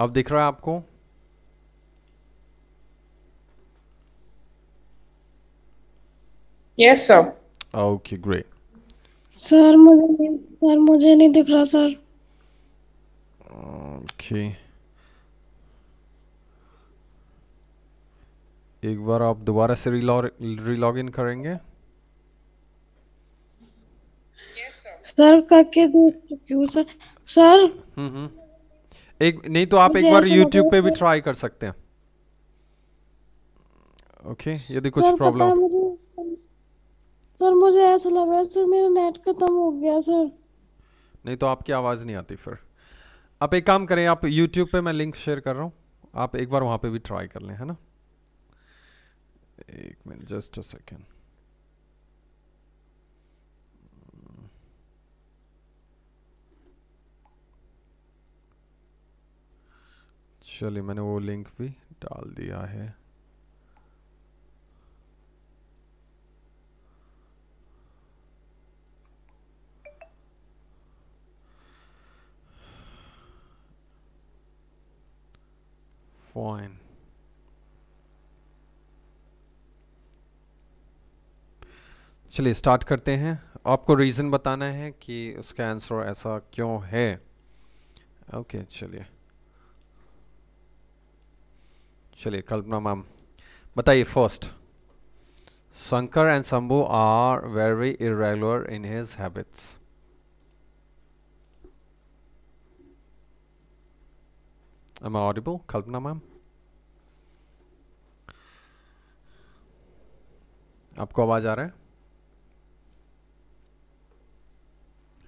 अब दिख रहा है आपको yes sir okay great sir मुझे सर मुझे नहीं दिख रहा सर ओके okay. एक बार आप दोबारा से रिलॉग इन करेंगे yes, सर करके देख सर सर हम्म हम्म एक नहीं तो आप एक बार YouTube पे भी ट्राई तो- कर सकते हैं ओके okay, यदि कुछ प्रॉब्लम सर मुझे ऐसा लग रहा है सर मेरा नेट खत्म हो गया सर नहीं तो आपकी आवाज़ नहीं आती फिर आप एक काम करें आप YouTube पे मैं लिंक शेयर कर रहा हूँ आप एक बार वहां पे भी ट्राई कर लें है ना एक मिनट जस्ट अ सेकेंड चलिए मैंने वो लिंक भी डाल दिया है फाइन चलिए स्टार्ट करते हैं आपको रीज़न बताना है कि उसका आंसर ऐसा क्यों है ओके okay, चलिए चलिए कल्पना मैम बताइए first Shankar and Shambhu are very irregular in his habits am audible Kalpana ma'am आपको आवाज आ रहा है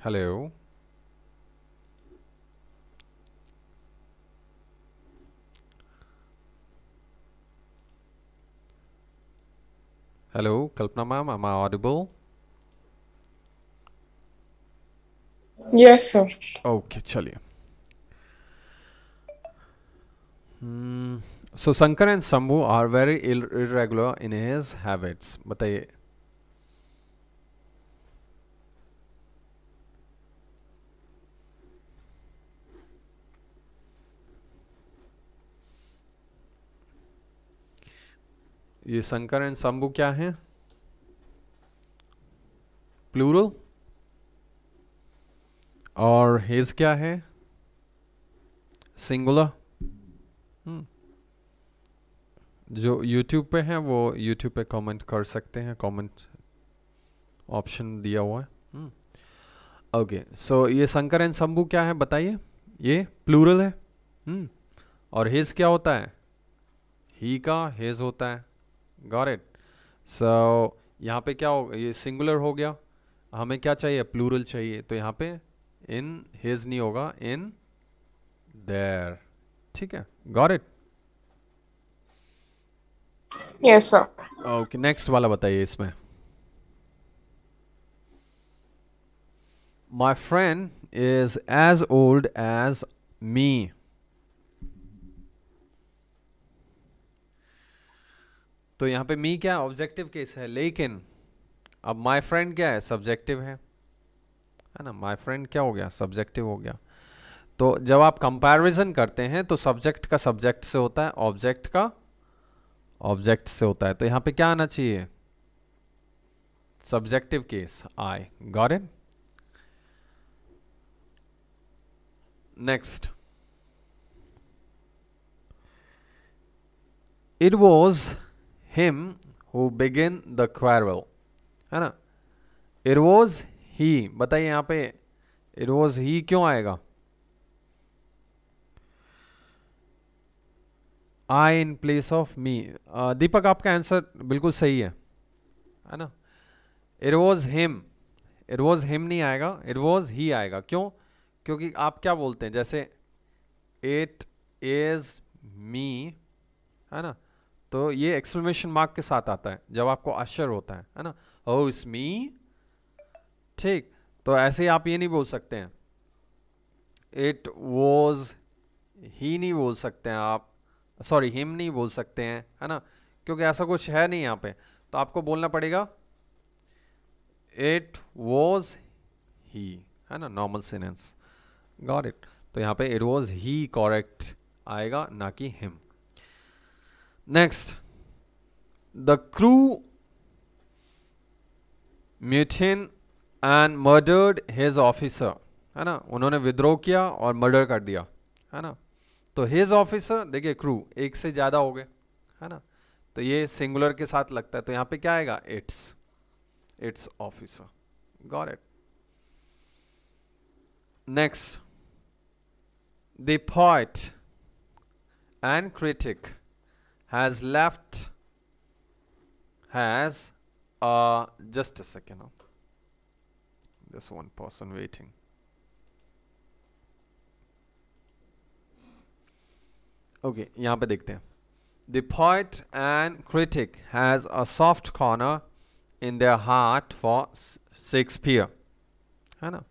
hello Hello, Kalpana ma'am, am I audible? Yes, sir. Okay, chaliye. Hmm. So Shankar and Sambu are very irregular in his habits. बताइए ये Shankar and Shambhu क्या हैं plural और हेज क्या है सिंगुलर hmm. जो YouTube पे हैं वो YouTube पे कमेंट कर सकते हैं कमेंट ऑप्शन दिया हुआ है ओके hmm. सो ये शंकर एंड शंभू क्या है बताइए ये प्लूरल है हुँ. Hmm. और हेज क्या होता है ही का हेज होता है गॉट इट सो यहाँ पे क्या हो ये सिंगुलर हो गया हमें क्या चाहिए प्लूरल चाहिए तो यहाँ पे इन हिज नहीं होगा इन देर ठीक है got it yes sir okay next वाला बताइए इसमें my friend is as old as me तो यहाँ पे मी क्या ऑब्जेक्टिव केस है लेकिन अब माय फ्रेंड क्या है सब्जेक्टिव है है ना माय फ्रेंड क्या हो गया सब्जेक्टिव हो गया तो जब आप कंपैरिजन करते हैं तो सब्जेक्ट का सब्जेक्ट से होता है ऑब्जेक्ट का ऑब्जेक्ट से होता है तो यहाँ पे क्या आना चाहिए subjective case I got it next it was him who begin the quarrel है ना इरवोज ही बताइए यहां पे इरवोज ही क्यों आएगा आई इन प्लेस ऑफ मी दीपक आपका आंसर बिल्कुल सही है है ना it was him it was him नहीं आएगा इट वॉज ही आएगा क्यों क्योंकि आप क्या बोलते हैं जैसे इट इज मी है ना तो ये एक्सप्लेनेशन मार्क के साथ आता है जब आपको आश्चर्य होता है है ना ओ इस मी ठीक तो ऐसे ही आप ये नहीं बोल सकते हैं इट वॉज ही नहीं बोल सकते हैं आप सॉरी हिम नहीं बोल सकते हैं है ना क्योंकि ऐसा कुछ है नहीं यहाँ पे तो आपको बोलना पड़ेगा इट वॉज ही है ना नॉर्मल सेंटेंस गॉट इट तो यहाँ पे इट वॉज ही करेक्ट आएगा ना कि him next the crew mutinied and murdered his officer है ना उन्होंने विद्रोह किया और मर्डर कर दिया है ना तो हिज ऑफिसर देखिए क्रू एक से ज़्यादा हो गए है ना तो ये सिंगुलर के साथ लगता है तो यहां पे क्या आएगा it's it's officer got it next the poet and critic has left has uh, just a second now. Just one person waiting. Okay, यहाँ पे देखते हैं. The poet and critic has a soft corner in their heart for Shakespeare. है ना?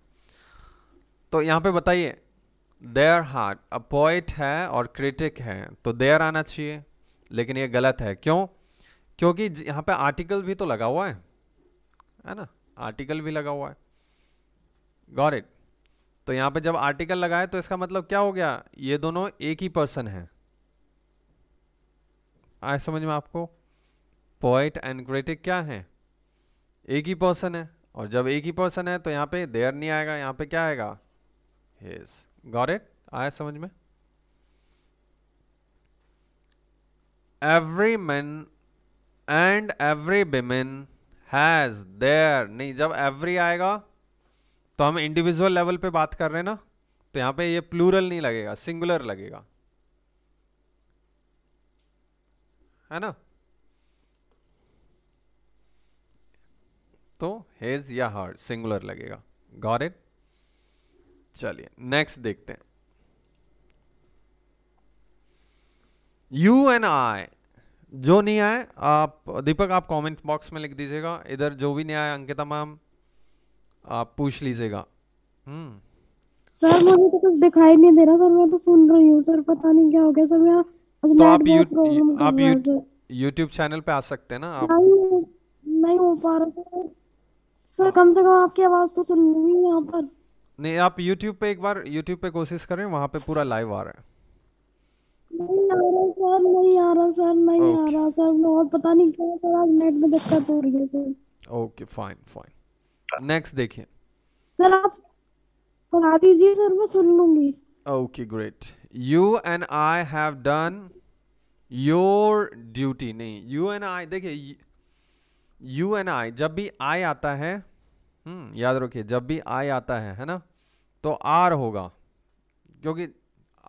तो यहाँ पे बताइए. Their heart, a poet है और critic है, तो their आना चाहिए. लेकिन ये गलत है क्यों क्योंकि यहाँ पे आर्टिकल भी तो लगा हुआ है है ना आर्टिकल भी लगा हुआ है गौर इट तो यहाँ पे जब आर्टिकल लगाए तो इसका मतलब क्या हो गया ये दोनों एक ही पर्सन है आए समझ में आपको पोइट एंड क्रिटिक क्या है एक ही पर्सन है और जब एक ही पर्सन है तो यहाँ पे देयर नहीं आएगा यहाँ पे क्या आएगा हिज इट आए समझ में every man and every woman has their नहीं जब एवरी आएगा तो हम इंडिविजुअल लेवल पे बात कर रहे हैं ना तो यहां पे ये प्लूरल नहीं लगेगा सिंगुलर लगेगा है ना तो हेज या हर्ड सिंगुलर लगेगा गॉर इट चलिए नेक्स्ट देखते हैं यू एंड आई जो नहीं आए आप दीपक आप कमेंट बॉक्स में लिख दीजिएगा इधर जो भी नहीं आए अंकिता मैम आप पूछ लीजिएगा हम्म सर मुझे तो कुछ दिखाई नहीं दे रहा सर मैं तो सुन रही हूँ सर पता नहीं क्या हो गया सर मेरा तो आप यू, आप यू, यूट्यूब चैनल पे आ सकते हैं ना आप नहीं, नहीं हो पा रहा सर कम से कम आपकी आवाज तो सुन रही है यहाँ पर नहीं आप यूट्यूब पे एक बार यूट्यूब पे कोशिश करें वहाँ पे पूरा लाइव आ रहा है नहीं आ रहा सर नहीं आ रहा सर नहीं okay. आ रहा सर और पता नहीं क्या सर आज नेट में दिक्कत हो रही है sir okay fine fine next देखिए सर आप बता दीजिए सर मैं सुन लूंगी okay great you and I have done your duty नहीं यू एंड आई देखिए यू एंड आई जब भी आई आता है हम्म याद रखिए जब भी आई आता है है ना तो आर होगा क्योंकि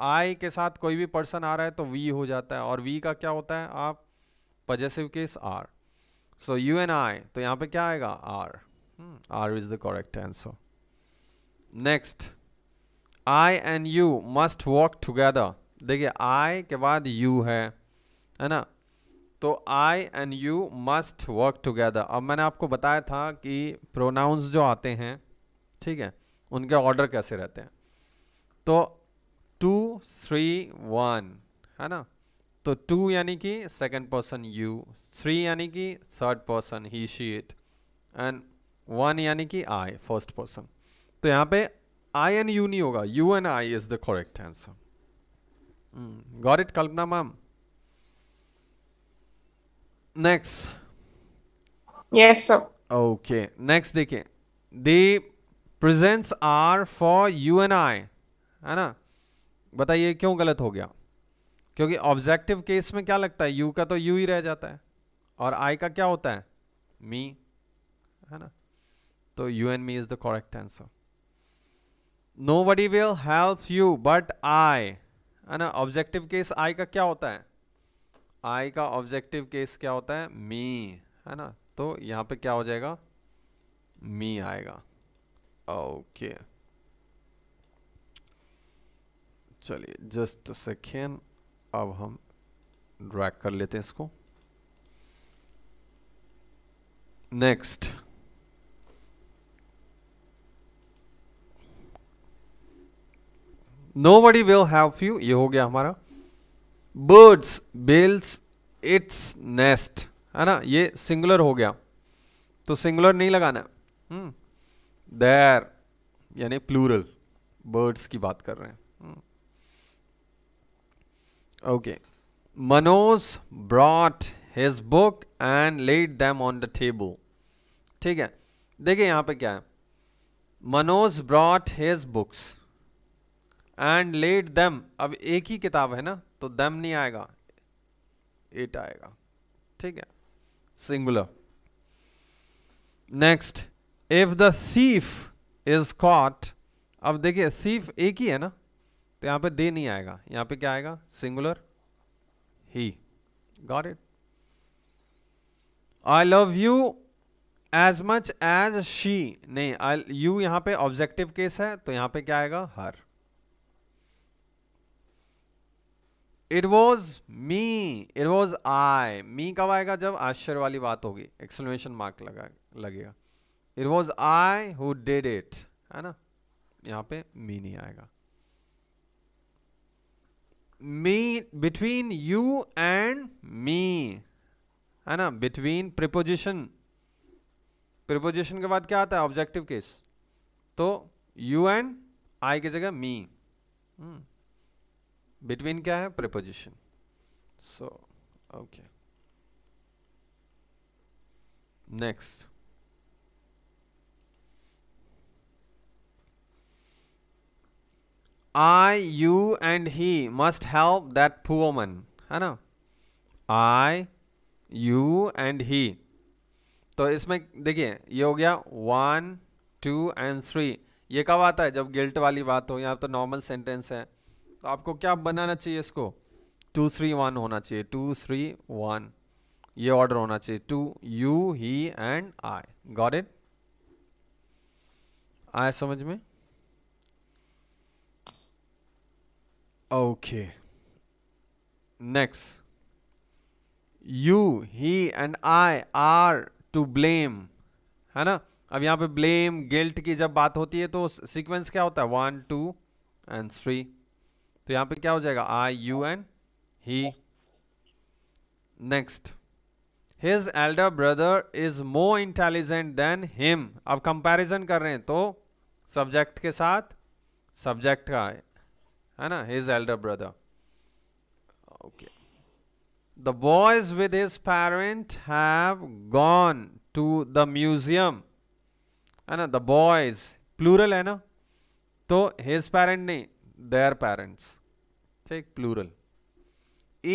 आई के साथ कोई भी पर्सन आ रहा है तो वी हो जाता है और वी का क्या होता है आप possessive case are so you and I तो यहाँ पे क्या आएगा are are is the correct answer next I and you must walk together देखिए आई के बाद यू है है ना तो I and you must work together अब मैंने आपको बताया था कि प्रोनाउंस जो आते हैं ठीक है उनके ऑर्डर कैसे रहते हैं तो टू थ्री वन है ना तो टू यानी कि सेकंड पर्सन यू थ्री यानी कि third person he she it and one यानी कि आई फर्स्ट पर्सन तो यहाँ पे आई एंड यू नहीं होगा you and I is the correct answer got it Kalpana ma'am next yes sir okay next देखिए the presents are for you and I है ना बताइए क्यों गलत हो गया क्योंकि ऑब्जेक्टिव केस में क्या लगता है यू का तो यू ही रह जाता है और आई का क्या होता है मी है ना तो you and me is the correct answer nobody will help you but I है ना ऑब्जेक्टिव केस आई का क्या होता है आई का ऑब्जेक्टिव केस क्या होता है मी है ना तो यहां पे क्या हो जाएगा मी आएगा ओके okay. चलिए जस्ट सेकेंड अब हम ड्रैग कर लेते हैं इसको next nobody will have you ये हो गया हमारा बर्ड्स बेल्स इट्स नेस्ट है ना ये सिंगुलर हो गया तो सिंगुलर नहीं लगाना देर हम्म। यानी प्लूरल बर्ड्स की बात कर रहे हैं Okay. Manoj brought his book and laid them on the table. ठीक है देखिए यहां पे क्या है Manoj brought his books and led them अब एक ही किताब है ना तो दम नहीं आएगा इट आएगा ठीक है singular next if the thief is caught अब देखिए सीफ एक ही है ना तो यहाँ पे दे नहीं आएगा यहाँ पे क्या आएगा singular he got it I love you as much as she नहीं आई यू यहाँ पे ऑब्जेक्टिव केस है तो यहाँ पे क्या आएगा her it was me it was I me कब आएगा जब आश्चर्य वाली बात होगी एक्सप्लेनेशन मार्क लगा लगेगा it was I who did it है ना यहाँ पे मी नहीं आएगा me between you and me है ना बिटवीन प्रिपोजिशन प्रिपोजिशन के बाद क्या आता है ऑब्जेक्टिव केस तो यू एंड आई की जगह मी बिटवीन hmm. क्या है preposition so okay next I you and he must have that woman है ना आई यू एंड ही तो इसमें देखिए ये हो गया वन टू एंड थ्री ये कब आता है जब गिल्ट वाली बात हो यहाँ तो नॉर्मल सेंटेंस है तो आपको क्या बनाना चाहिए इसको टू थ्री वन होना चाहिए टू थ्री वन ये ऑर्डर होना चाहिए two you he and I got it आए समझ में Okay. Next. You, he and I are to blame. है ना अब यहाँ पे ब्लेम गिल्ट की जब बात होती है तो सीक्वेंस क्या होता है वन टू एंड थ्री तो यहाँ पे क्या हो जाएगा I you and he next his elder brother is more intelligent than him अब कंपैरिजन कर रहे हैं तो सब्जेक्ट के साथ सब्जेक्ट का है ना his elder brother okay the boys with his parent have gone to the museum है ना द बॉयज प्लूरल है ना तो हिज पेरेंट नहीं देयर पेरेंट्स ठीक प्लूरल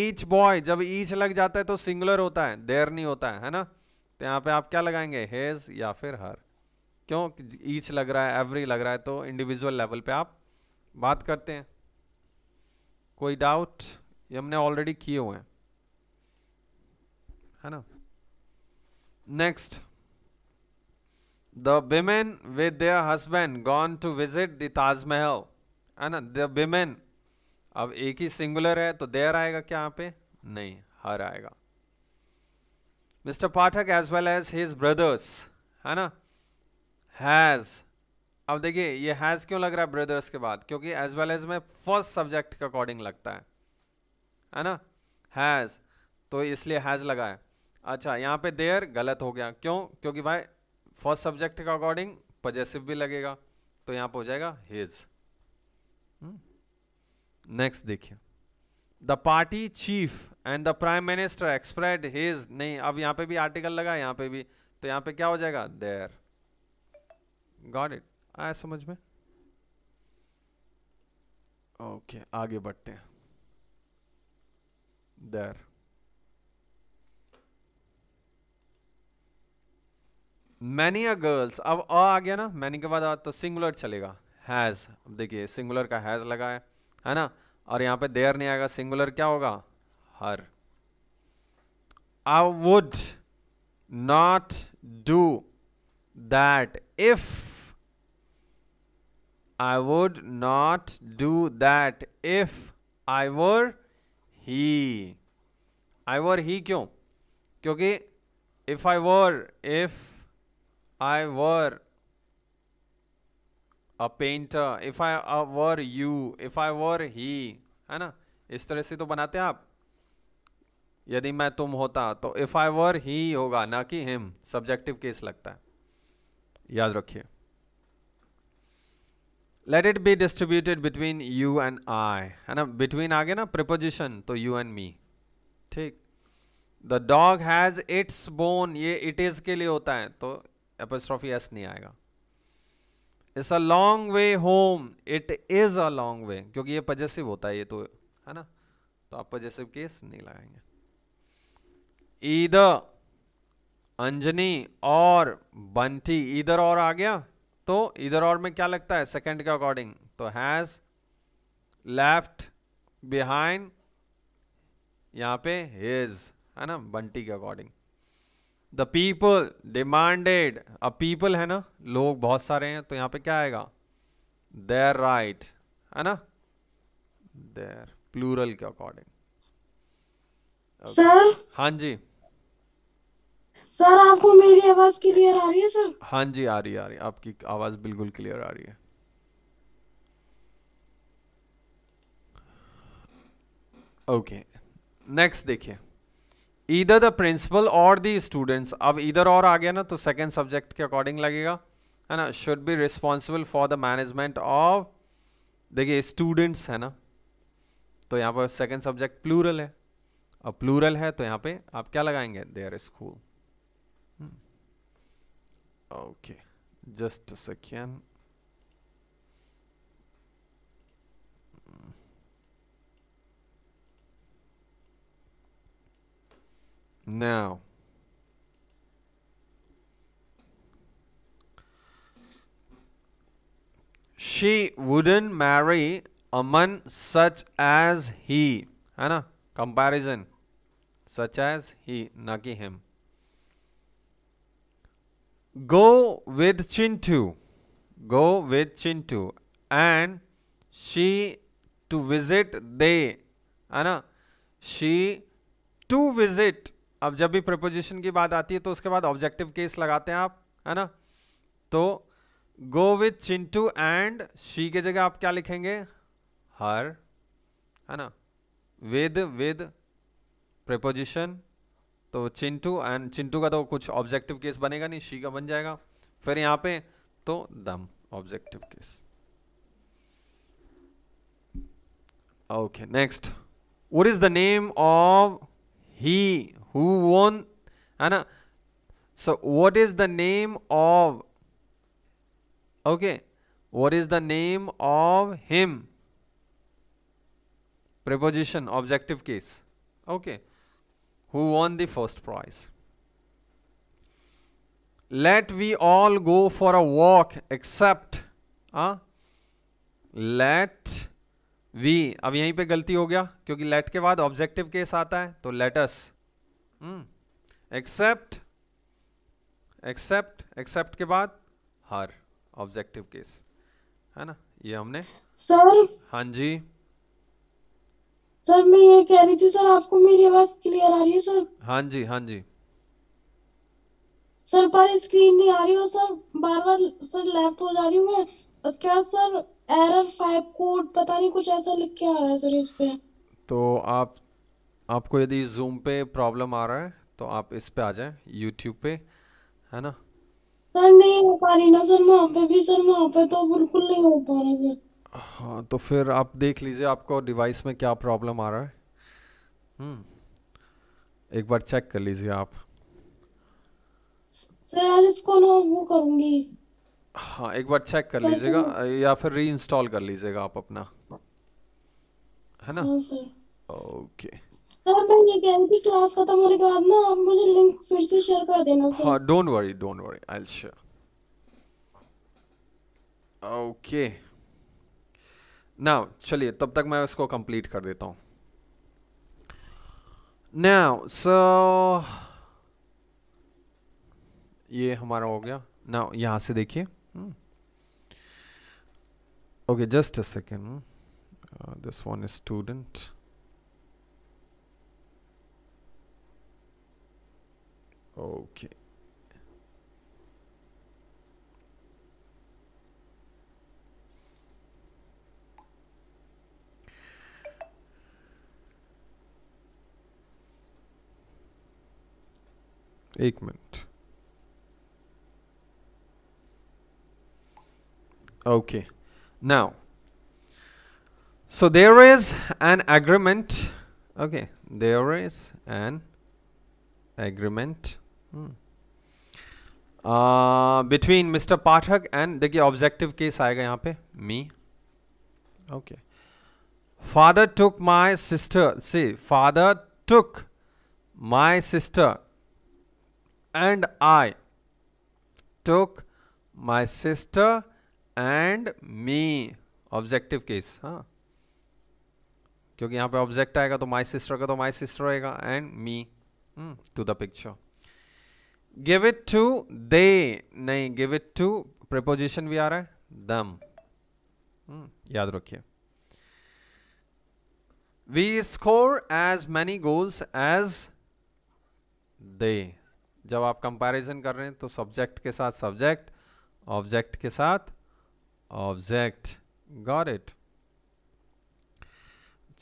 ईच बॉय जब ईच लग जाता है तो सिंगुलर होता है देयर नहीं होता है है ना तो यहां पे आप क्या लगाएंगे हेज या फिर हर क्यों ईच लग रहा है एवरी लग रहा है तो इंडिविजुअल लेवल पे आप बात करते हैं कोई डाउट ये हमने ऑलरेडी किए हुए हैं है ना next the women with their husband gone to visit the Taj Mahal है ना द विमेन अब एक ही सिंगुलर है तो देयर आएगा क्या यहां पे नहीं हर आएगा mister Pathak as well as his brothers है ना हैज़ अब देखिए ये हैज़ क्यों लग रहा है ब्रदर्स के बाद क्योंकि एज वेल एज में फर्स्ट सब्जेक्ट के अकॉर्डिंग लगता है है ना हैज़ तो इसलिए हैज़ लगा है अच्छा यहाँ पे देयर गलत हो गया क्यों क्योंकि भाई फर्स्ट सब्जेक्ट के अकॉर्डिंग पजेसिव भी लगेगा तो यहाँ पर हो जाएगा हिज हम्म। नेक्स्ट देखिए the party chief and the prime minister expressed his नहीं अब यहाँ पे भी आर्टिकल लगा यहाँ पे भी तो यहाँ पे क्या हो जाएगा देयर गॉड इट आया समझ में ओके आगे बढ़ते हैं देर मैनी अ गर्ल्स अब अ आ गया ना मैनी के बाद तो सिंगुलर चलेगा हैज़ अब देखिए सिंगुलर का हैज़ लगा है है ना और यहां पे देर नहीं आएगा सिंगुलर क्या होगा her I would not do that if I would not do that if I were he. I were he क्यों क्योंकि if I were if I were a painter, if I were you, if I were he, है ना इस तरह से तो बनाते हैं आप यदि मैं तुम होता तो इफ आई वर ही होगा ना कि हिम सब्जेक्टिव केस लगता है याद रखिए let it be distributed between you and I है ना बिटवीन आगे ना प्रिपोजिशन तो यू एंड मी ठीक the dog has its bone ये इट इज के लिए होता है तो एपोस्ट्रॉफी एस नहीं आएगा it's a long way home it is a long way क्योंकि ये पजेसिव होता है ये तो है ना तो आप पजेसिव केस नहीं लगाएंगे ईद अंजनी और बंटी इधर और आ गया तो इधर और में क्या लगता है सेकंड के अकॉर्डिंग तो हैज लेफ्ट बिहाइंड यहां पे हिज है ना बंटी के according the people demanded a people है ना लोग बहुत सारे हैं तो यहां पे क्या आएगा देर राइट है ना देर प्लूरल के अकॉर्डिंग सर हाँ जी सर आपको मेरी आवाज क्लियर आ रही है सर हाँ जी आ रही है आ रही है आपकी आवाज बिल्कुल क्लियर आ रही है ओके नेक्स्ट देखिए इधर द प्रिंसिपल और दी स्टूडेंट्स अब इधर और आ गया ना तो सेकेंड सब्जेक्ट के अकॉर्डिंग लगेगा है ना should be responsible for the management of देखिए स्टूडेंट्स है ना तो यहाँ पर सेकेंड सब्जेक्ट प्लूरल है और प्लूरल है तो यहाँ पे आप क्या लगाएंगे their school okay just a second now she wouldn't marry a man such as he है ना comparison, such as he, ना him. go with Chintu, go with Chintu, and she to visit they, है ना she to visit अब जब भी preposition की बात आती है तो उसके बाद ऑब्जेक्टिव केस लगाते हैं आप है ना तो go with Chintu and she के जगह आप क्या लिखेंगे हर है ना विद विद प्रपोजिशन तो चिंटू एंड चिंटू का तो कुछ ऑब्जेक्टिव केस बनेगा नहीं शी का बन जाएगा फिर यहाँ पे तो them objective case okay next what is the name of he who won है ना so what is the name of okay what is the name of him objective case okay okay who won the first prize. Let we all go for a walk except uh, let we अब यहीं पे गलती हो गया क्योंकि let के बाद objective case आता है तो let us except except except के बाद हर ऑब्जेक्टिव केस है ना ये हमने सर हाँ जी सर मैं ये कह रही थी सर आपको मेरी आवाज क्लियर आ रही है सर हाँ जी हाँ जी सर पर स्क्रीन नहीं आ रही हो सर बार बार सर लेफ्ट हो जा रही हूँ मैं उसके बाद सर एरर फाइव कोड पता नहीं कुछ ऐसा लिख के आ रहा है सर इस पे तो आप आपको यदि जूम पे प्रॉब्लम आ रहा है तो आप इस पे आ जाएं यूट्यूब पे है ना सर नहीं हो पा रही ना सर वहाँ पे भी सर वहाँ पे तो बिल्कुल नहीं हो पा रहा सर हाँ तो फिर आप देख लीजिए आपको डिवाइस में क्या प्रॉब्लम आ रहा है हम्म एक बार चेक कर लीजिए आप सर आज इसको ना वो करूंगी हाँ एक बार चेक कर लीजिएगा या फिर रीइंस्टॉल कर लीजिएगा आप अपना है ना ओके हाँ, सर मैं ये कह रही थी क्लास खत्म होने के बाद ना आप मुझे लिंक फिर से शेयर कर देना सर हाँ don't worry don't worry I will share okay now चलिए तब तक मैं उसको कंप्लीट कर देता हूँ नाउ सो ये हमारा हो गया नाउ यहाँ से देखिए okay just a second this one student okay एक okay now so there is an agreement okay there is an agreement hmm. uh, between Mr. Pathak and the objective case I यहाँ पे me okay father took my sister see father took my sister and I took my sister and me. Objective case हाँ क्योंकि यहां पे object आएगा तो my sister का तो माई सिस्टर रहेगा and me to the picture give it to they नहीं गिव इट टू प्रपोजिशन भी आ रहा है दम हम्म, याद रखिए we score as many goals as they जब आप कंपैरिजन कर रहे हैं तो सब्जेक्ट के साथ सब्जेक्ट ऑब्जेक्ट के साथ ऑब्जेक्ट गॉट इट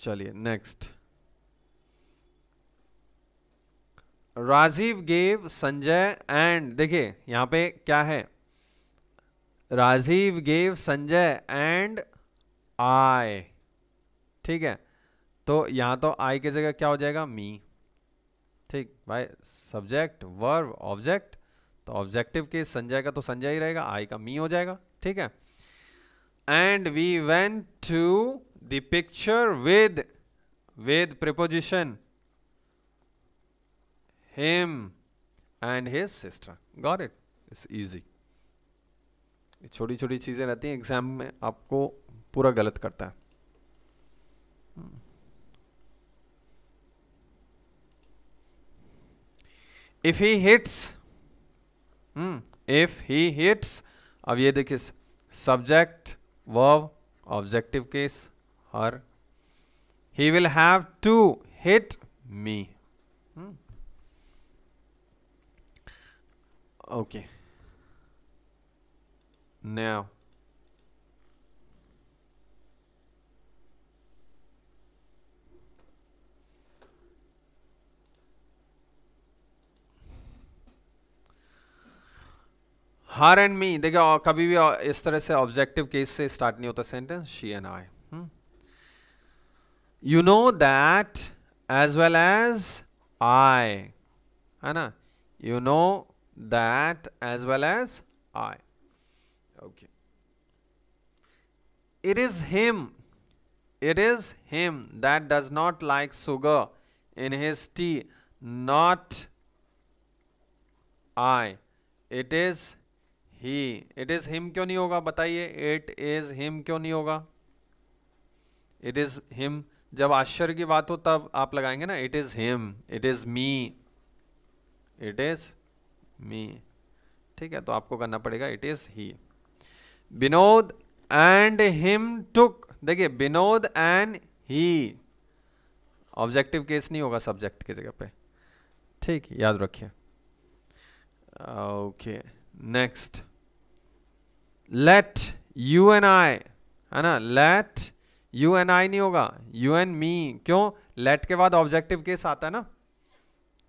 चलिए next Rajiv gave Sanjay and देखिए यहां पे क्या है Rajiv gave Sanjay and I ठीक है तो यहां तो आई की जगह क्या हो जाएगा मी ठीक भाई सब्जेक्ट वर्ब ऑब्जेक्ट तो ऑब्जेक्टिव केस संजय का तो संजय ही रहेगा आई का मी हो जाएगा ठीक है and we went to the picture with with preposition him and his sister got it it's easy छोटी छोटी चीज़ें रहती हैं एग्जाम में आपको पूरा गलत करता है if he hits if he hits अब ये देखिए subject verb objective case her he will have to hit me okay now her and me देखिए कभी भी इस तरह से ऑब्जेक्टिव केस से स्टार्ट नहीं होता sentence she and I you know that as well as I है ना you know that as well as I okay it is him it is him that does not like sugar in his tea not I it is he it is him क्यों नहीं होगा बताइए it is him क्यों नहीं होगा it is him जब आश्चर्य की बात हो तब आप लगाएंगे ना it is him it is me it is me ठीक है तो आपको करना पड़ेगा it is he Vinod and him took देखिए Vinod and he objective case नहीं होगा सब्जेक्ट की जगह पे ठीक याद रखिए okay okay. Next let you and I है ना लेट यू एन आई नहीं होगा यू एन मी क्यों लेट के बाद ऑब्जेक्टिव केस आता है ना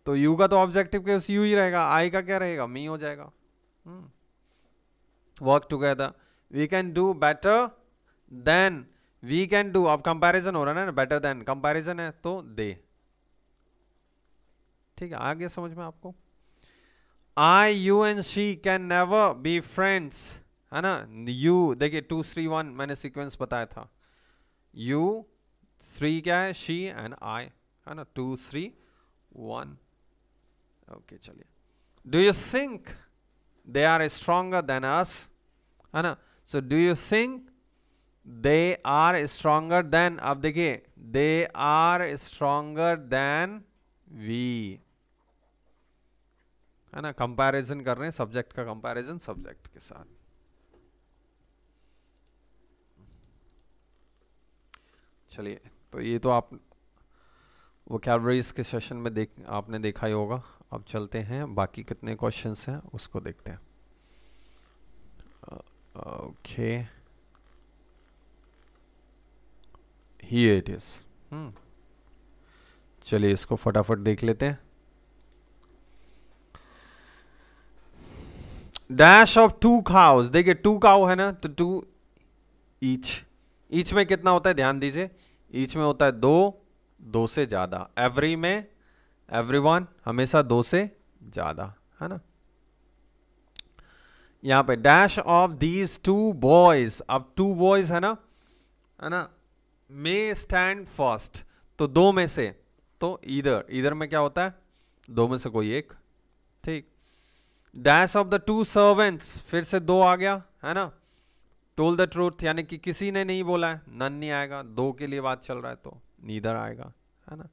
तो यू का तो ऑब्जेक्टिव केस यू ही रहेगा आई का क्या रहेगा मी हो जाएगा work together we can do better than we can do अब कंपेरिजन हो रहा है ना बेटर देन कंपेरिजन है तो दे ठीक है आ गया समझ में आपको I you and she can never be friends है ना यू देखिए टू थ्री वन मैंने सीक्वेंस बताया था यू थ्री क्या है शी एंड आई है ना टू थ्री वन ओके चलिए do you think they are stronger than us है ना so do you think they are stronger than अब देखिए they are stronger than we है ना कंपैरिजन कर रहे हैं सब्जेक्ट का कंपैरिजन सब्जेक्ट के साथ चलिए तो ये तो आप वो कैलरीज के सेशन में देख आपने देखा ही होगा अब चलते हैं बाकी कितने क्वेश्चंस हैं उसको देखते हैं ओके ही इट इज़ चलिए इसको फटाफट देख लेते हैं डैश ऑफ टू काउस देखिए टू काउ है ना तो टू ईच ईच में कितना होता है ध्यान दीजिए ईच में होता है दो दो से ज़्यादा एवरी में एवरी वन हमेशा दो से ज़्यादा है ना यहां पे dash of these two boys अब टू बॉयज है ना है ना मे स्टैंड फर्स्ट तो दो में से तो इधर इधर में क्या होता है दो में से कोई एक ठीक dash of the two servants फिर से दो आ गया है ना टोल द ट्रूथ यानी कि किसी ने नहीं बोला है नन नहीं आएगा दो के लिए बात चल रहा है तो नीदर आएगा है ना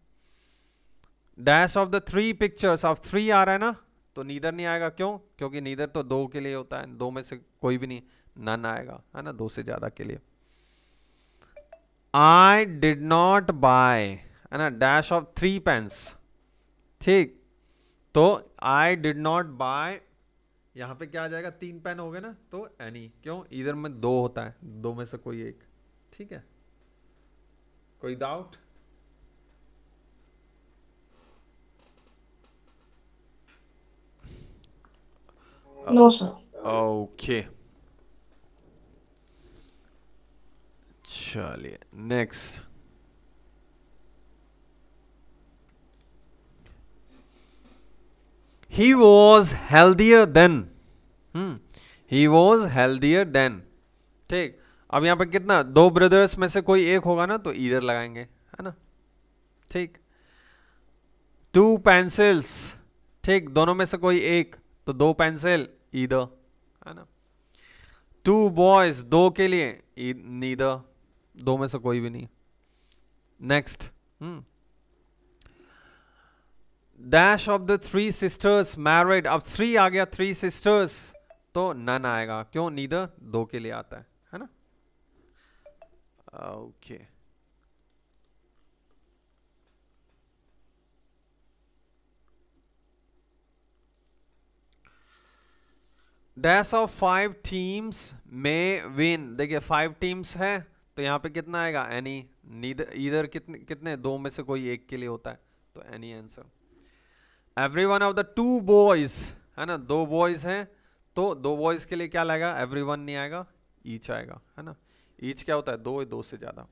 dash of the three pictures of three आ रहा है ना तो नीदर नहीं आएगा क्यों क्योंकि नीदर तो दो के लिए होता है दो में से कोई भी नहीं नन आएगा है ना दो से ज्यादा के लिए आई डिड नॉट बाय है ना डैश ऑफ थ्री पेंस ठीक तो आई डिड नॉट बाय यहाँ पे क्या आ जाएगा तीन पेन हो गए ना तो एनी क्यों इधर में दो होता है दो में से कोई एक ठीक है कोई डाउट नो सर ओके चलिए next he was healthier than he was healthier than ठीक अब यहाँ पर कितना दो ब्रदर्स में से कोई एक होगा ना तो ईदर लगाएंगे है ना ठीक टू पेंसिल्स ठीक दोनों में से कोई एक तो दो पेंसिल इधर है ना टू बॉयज दो के लिए नीदर दो में से कोई भी नहीं next hmm hmm. Dash of the three sisters married अब थ्री आ गया थ्री सिस्टर्स तो नन आएगा क्यों नीदर दो के लिए आता है है ना okay dash of five teams में विन देखिए फाइव टीम्स है तो यहां पे कितना आएगा एनी नीदर इधर कितने कितने दो में से कोई एक के लिए होता है तो any answer every one of the two boys है ना दो बॉयज हैं तो दो बॉयज के लिए क्या लगेगा एवरी वन नहीं आएगा ईच आएगा है ना ईच क्या होता है दो दो से ज्यादा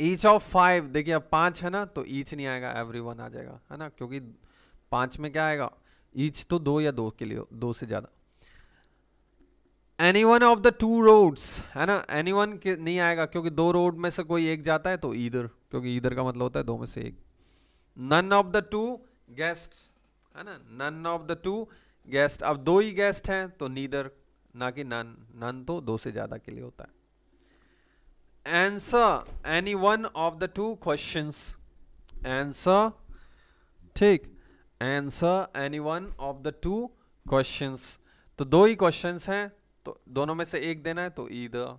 ईच ऑफ फाइव देखिए अब पांच है ना तो ईच नहीं आएगा एवरी वन आ जाएगा है ना क्योंकि पांच में क्या आएगा ईच तो दो या दो के लिए दो से ज्यादा any one of the two roads है ना एनी वन नहीं आएगा क्योंकि दो रोड में से कोई एक जाता है तो इधर क्योंकि इधर का मतलब होता है दो में से एक none of the two guest है ना none of the two guest अब दो ही गेस्ट हैं तो नीदर ना कि नन नन तो दो से ज्यादा के लिए होता है answer any one of the two question answer ठीक answer any one of the two question तो दो ही क्वेश्चन हैं तो दोनों में से एक देना है तो either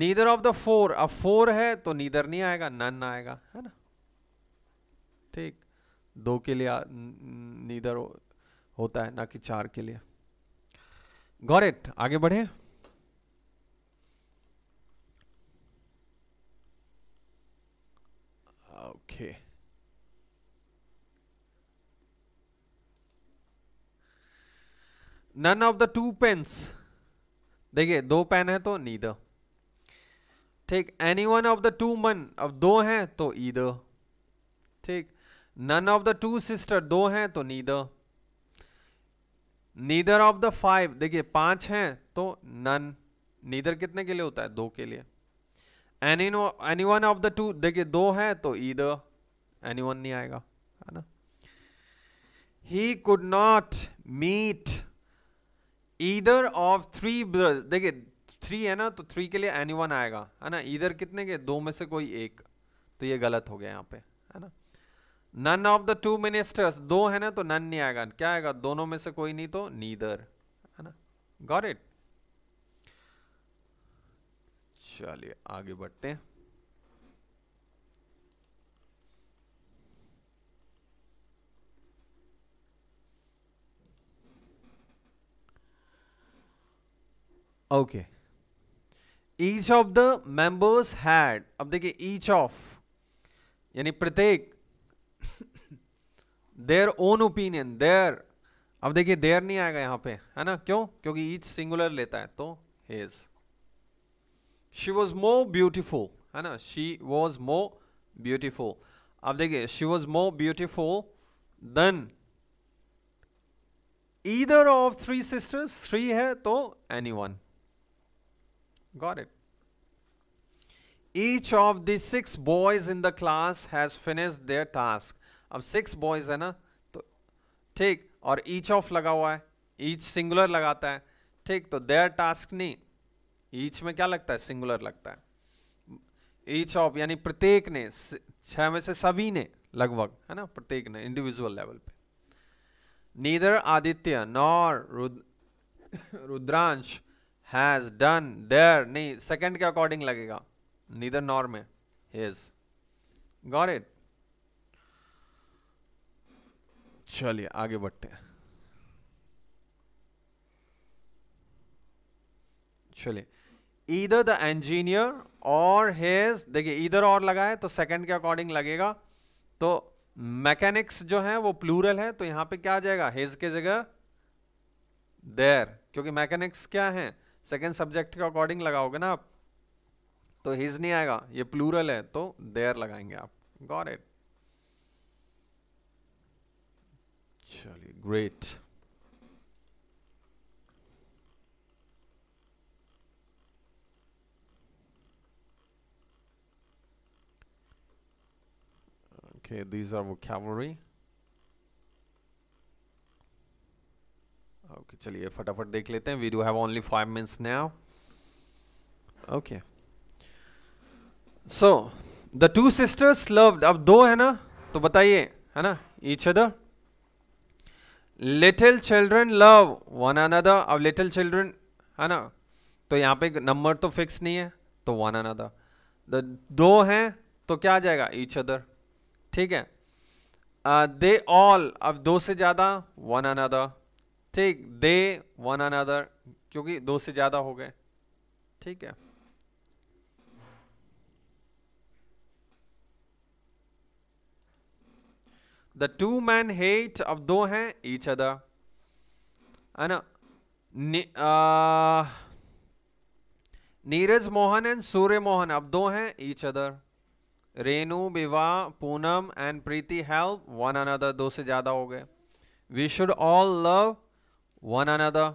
neither of the four अब फोर है तो नीदर नहीं आएगा नन आएगा है ना ठीक दो के लिए नीदर होता है ना कि चार के लिए गॉरेट आगे बढ़े okay none of the two pens देखिए दो पेन है तो नीदर ठीक any one of the two man अब दो हैं तो ईदर ठीक none of the two sister दो हैं तो neither neither of the five देखिए पांच हैं तो नन नीदर कितने के लिए होता है दो के लिए any any one of the two देखिए दो है तो ईदर एनी वन नहीं आएगा है ना he could not meet either of three brothers देखिए थ्री है ना तो थ्री के लिए एनी वन आएगा है ना ईदर कितने के दो में से कोई एक तो ये गलत हो गया यहाँ पे है ना none of the two ministers दो है ना तो नन नहीं आएगा क्या आएगा दोनों में से कोई नहीं तो नीदर है ना गॉट इट चलिए आगे बढ़ते हैं okay each of the members had अब देखिए ईच ऑफ यानी प्रत्येक देयर ओन ओपिनियन देयर अब देखिए देयर नहीं आएगा यहां पे है ना क्यों क्योंकि ईच सिंगुलर लेता है तो has she was more beautiful है ना शी वॉज मोर ब्यूटिफुल अब देखिए she was more beautiful than either of three sisters three है तो any one got it each of six boys in the class has finish their task अब six boys है ना तो ठीक और ईच ऑफ लगा हुआ है ईच सिंगुलर लगाता है ठीक तो देयर टास्क नहीं ईच में क्या लगता है सिंगुलर लगता है ईच ऑफ यानी प्रत्येक ने छह में से सभी ने लगभग है ना प्रत्येक ने इंडिविजुअल लेवल पे neither Aditya nor Rudransh has done their नहीं सेकंड के अकॉर्डिंग लगेगा नीदर नॉर में हेज गॉट इट चलिए आगे बढ़ते हैं चलिए इधर द इंजीनियर और हेज देखिए इधर और लगाए तो सेकंड के अकॉर्डिंग लगेगा तो मैकेनिक्स जो है वो प्लूरल है तो यहां पे क्या आ जाएगा हेज के जगह देर क्योंकि मैकेनिक्स क्या है सेकंड सब्जेक्ट के अकॉर्डिंग लगाओगे ना आप तो हिज नहीं आएगा ये प्लूरल है तो देर लगाएंगे आप got it Actually, great. Okay, these are vocabulary. Okay, चलिए फटाफट देख लेते हैं. We do have only five minutes now. Okay. So, the two sisters loved. अब दो है ना? तो बताइए, है ना? Each other. Little children love one another अब लिटिल चिल्ड्रन है ना तो यहाँ पे नंबर तो फिक्स नहीं है तो वन अनदर दो हैं तो क्या आ जाएगा ईच अदर ठीक है दे uh, ऑल अब दो से ज़्यादा वन अनदर ठीक दे वन अनदर क्योंकि दो से ज़्यादा हो गए ठीक है द टू मैन हेट अब दो हैं ईच अदर है ना नीरज मोहन एंड सूर्य मोहन अब दो हैं ईच अदर रेनु विवाह Poonam and Preeti help one another दो से ज़्यादा हो गए we should all love one another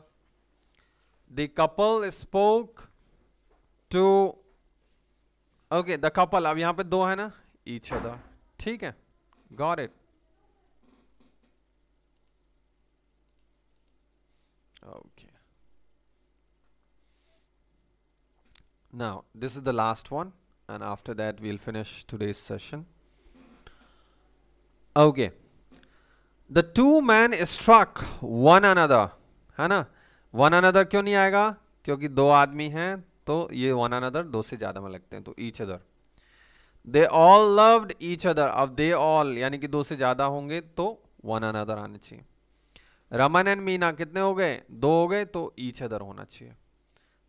the couple spoke to okay the couple अब यहां पे दो है ना ईच अदर ठीक है got it Now, this is the last one and after that we'll finish today's session. Okay. The two men struck one another. है ना वन अनदर क्यों नहीं आएगा क्योंकि दो आदमी हैं तो ये वन अनदर दो से ज़्यादा में लगते हैं तो each other they all loved each other अब दे ऑल यानी कि दो से ज़्यादा होंगे तो वन अनदर आने चाहिए रमन एंड मीना कितने हो गए दो हो गए तो ईच अदर होना चाहिए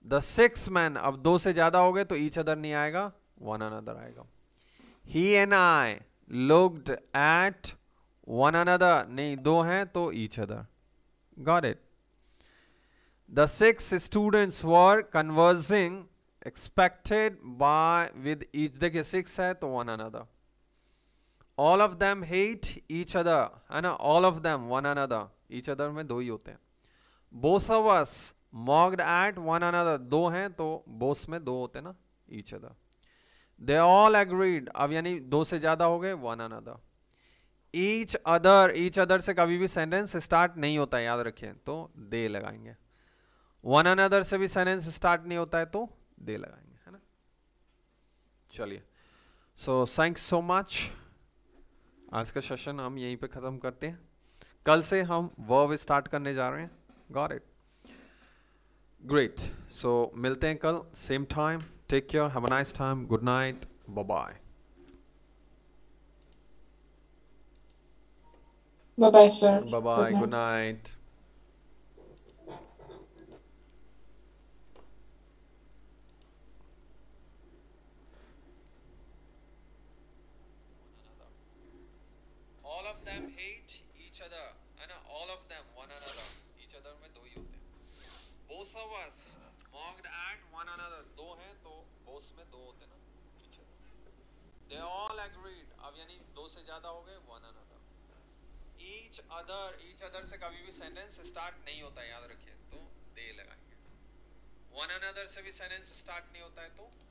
द सिक्स मैन अब दो से ज्यादा हो गए तो ईच अदर नहीं आएगा वन अनदर आएगा ही and I looked at one another नहीं दो हैं तो each other got it the six students were converging expected by with each देखिए सिक्स है तो one another all of them hate each other है ना all of them one another each other में दो ही होते हैं बोसवस मॉग्ड एट वन अनदर दो हैं तो बोस में दो होते ना each other they all agreed अब यानी दो से ज्यादा हो गए one another each other each other से कभी भी सेंटेंस स्टार्ट नहीं होता याद रखिए तो दे लगाएंगे वन अनदर से भी सेंटेंस स्टार्ट नहीं होता है तो दे लगाएंगे है ना चलिए सो थैंक्स सो मच आज का सेशन हम यहीं पे ख़त्म करते हैं कल से हम वर्व स्टार्ट करने जा रहे हैं got it Great. So milte hain kal same time. Take care. Have a nice time. Good night. Bye bye. Bye bye, sir. Bye bye. Good night. Good night. उसमें दो होते ना पीछे दे ऑल एग्रीड अब यानी दो से ज्यादा हो गए one another each other each other से कभी भी सेंटेंस स्टार्ट नहीं होता याद रखिए तो दे लगाएंगे वन अनदर से भी सेंटेंस स्टार्ट नहीं होता है तो